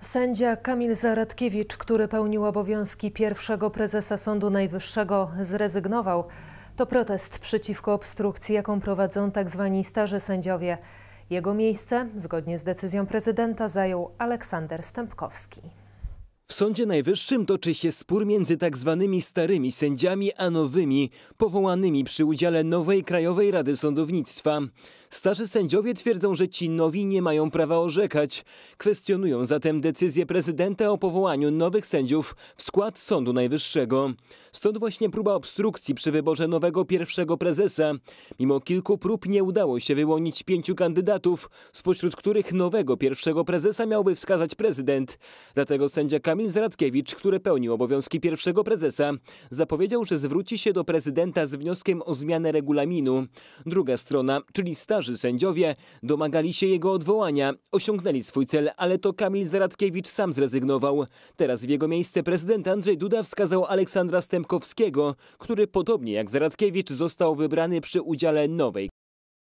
Sędzia Kamil Zaradkiewicz, który pełnił obowiązki pierwszego prezesa Sądu Najwyższego, zrezygnował. To protest przeciwko obstrukcji, jaką prowadzą tzw. Tak starzy sędziowie. Jego miejsce, zgodnie z decyzją prezydenta, zajął Aleksander Stępkowski. W Sądzie Najwyższym toczy się spór między tak zwanymi starymi sędziami a nowymi, powołanymi przy udziale nowej Krajowej Rady Sądownictwa. Starzy sędziowie twierdzą, że ci nowi nie mają prawa orzekać. Kwestionują zatem decyzję prezydenta o powołaniu nowych sędziów w skład Sądu Najwyższego. Stąd właśnie próba obstrukcji przy wyborze nowego pierwszego prezesa. Mimo kilku prób nie udało się wyłonić pięciu kandydatów, spośród których nowego pierwszego prezesa miałby wskazać prezydent. Dlatego sędzia Kamil Kamil Zradkiewicz, który pełnił obowiązki pierwszego prezesa, zapowiedział, że zwróci się do prezydenta z wnioskiem o zmianę regulaminu. Druga strona, czyli starzy sędziowie, domagali się jego odwołania, osiągnęli swój cel, ale to Kamil Zradkiewicz sam zrezygnował. Teraz w jego miejsce prezydent Andrzej Duda wskazał Aleksandra Stępkowskiego, który podobnie jak Zradkiewicz został wybrany przy udziale nowej